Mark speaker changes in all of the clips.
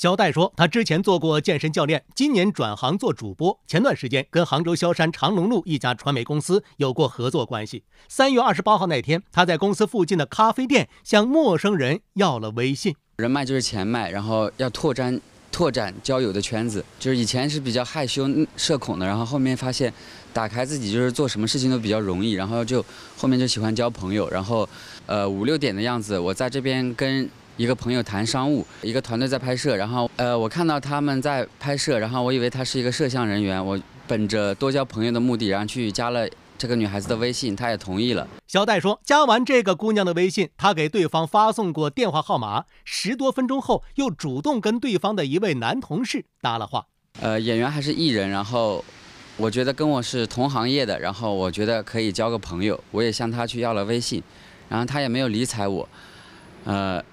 Speaker 1: 肖戴说，他之前做过健身教练，今年转行做主播。前段时间跟杭州萧山长龙路一家传媒公司有过合作关系。三月二十八号那天，
Speaker 2: 他在公司附近的咖啡店向陌生人要了微信。人脉就是钱脉，然后要拓展拓展交友的圈子。就是以前是比较害羞、社恐的，然后后面发现，打开自己就是做什么事情都比较容易，然后就后面就喜欢交朋友。然后，呃，五六点的样子，我在这边跟。一个朋友谈商务，一个团队在拍摄，然后呃，我看到他们在拍摄，然后我以为他是一个摄像人员。我本着多交朋友的目的，然后去加了这个女孩子的微信，她也同意了。小戴说，加完这个姑娘的微信，他给对方发送过电话号码，十多分钟后又主动跟对方的一位男同事搭了话。呃，演员还是艺人，然后我觉得跟我是同行业的，然后我觉得可以交个朋友，我也向他去要了微信，然后他也没有理睬我，呃。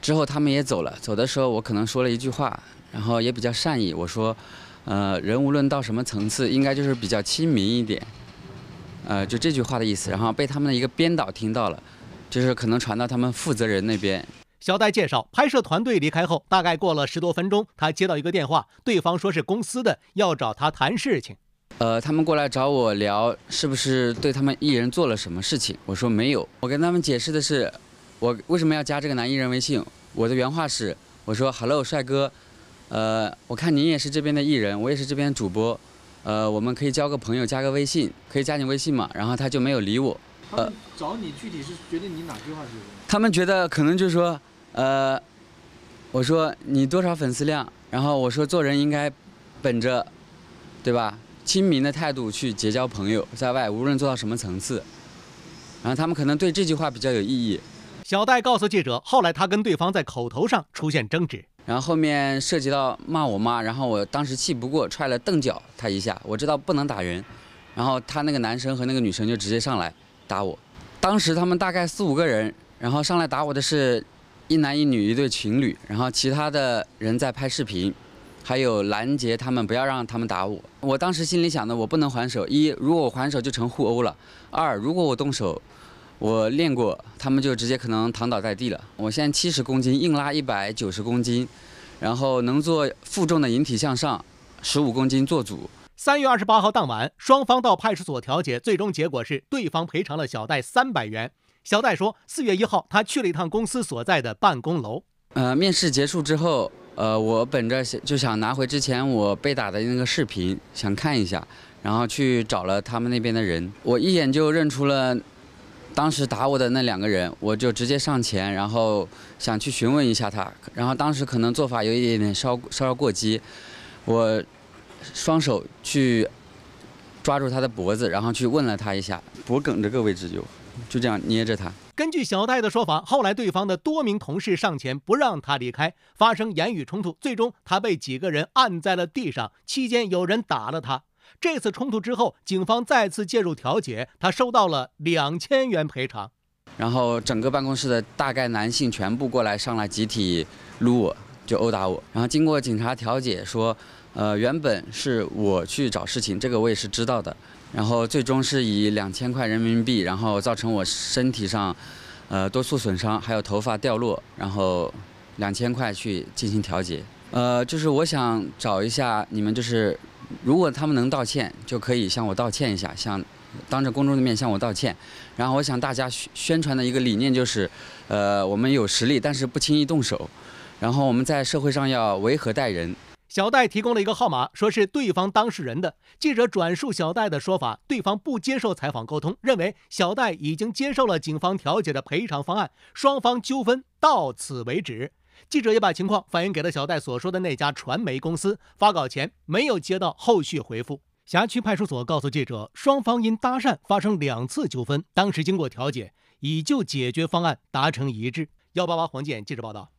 Speaker 2: 之后他们也走了，走的时候我可能说了一句话，然后也比较善意，我说，呃，人无论到什么层次，应该就是比较亲民一点，呃，就这句话的意思。然后被他们的一个编导听到了，就是可能传到他们负责人那边。小戴介绍，拍摄团队离开后，
Speaker 1: 大概过了十多分钟，他接到一个电话，对方说是公司的，要找他谈事情。
Speaker 2: 呃，他们过来找我聊，是不是对他们艺人做了什么事情？我说没有，我跟他们解释的是。我为什么要加这个男艺人微信？我的原话是，我说 “Hello，帅哥”，呃，我看您也是这边的艺人，我也是这边主播，呃，我们可以交个朋友，加个微信，可以加你微信吗？然后他就没有理我。呃，
Speaker 1: 找你具体是觉得你哪句话有
Speaker 2: 他们觉得可能就是说，呃，我说你多少粉丝量，然后我说做人应该本着，对吧？亲民的态度去结交朋友，在外无论做到什么层次，然后他们可能对这句话比较有异议。小戴告诉记者，后来他跟对方在口头上出现争执，然后后面涉及到骂我妈，然后我当时气不过，踹了凳脚他一下。我知道不能打人，然后他那个男生和那个女生就直接上来打我。当时他们大概四五个人，然后上来打我的是一男一女一对情侣，然后其他的人在拍视频，还有拦截他们不要让他们打我。我当时心里想的，我不能还手，一如果我还手就成互殴了；二如果我动手。我练过，他们就直接可能躺倒在地了。我现在七十公斤硬拉一百九十公斤，然后能做负重的引体向上十五公斤做组。三月二十
Speaker 1: 八号当晚，双方到派出所调解，最终结果是对方赔偿了小戴三百元。小戴说，四月一号他去了一趟公司所在的办公楼。
Speaker 2: 呃，面试结束之后，呃，我本着就想拿回之前我被打的那个视频，想看一下，然后去找了他们那边的人，我一眼就认出了。当时打我的那两个人，我就直接上前，然后想去询问一下他。然后当时可能做法有一点点稍稍稍过激，我双手去抓住他的脖子，然后去问了他一下，脖梗这个位置就就这样捏着他。
Speaker 1: 根据小戴的说法，后来对方的多名同事上前不让他离开，发生言语冲突，最终他被几个人按在了地上，期间有人打了他。这次冲突之后，警方再次介入调解，他收到了两千元赔偿。
Speaker 2: 然后整个办公室的大概男性全部过来上来集体撸我，就殴打我。然后经过警察调解，说，呃，原本是我去找事情，这个我也是知道的。然后最终是以两千块人民币，然后造成我身体上，呃，多处损伤，还有头发掉落，然后两千块去进行调解。呃，就是我想找一下你们，就是。如果他们能道歉，就可以向我道歉一下，向当着公众的面向我道歉。然后我想大家宣宣传的一个理念就是，呃，我们有实力，但是不轻易动手。然后我们在社会上要维和待人。小戴提供了一个号码，说是对方当事人的。记者
Speaker 1: 转述小戴的说法，对方不接受采访沟通，认为小戴已经接受了警方调解的赔偿方案，双方纠纷到此为止。记者也把情况反映给了小戴所说的那家传媒公司，发稿前没有接到后续回复。辖区派出所告诉记者，双方因搭讪发生两次纠纷，当时经过调解，已就解决方案达成一致。幺八八黄健记者报道。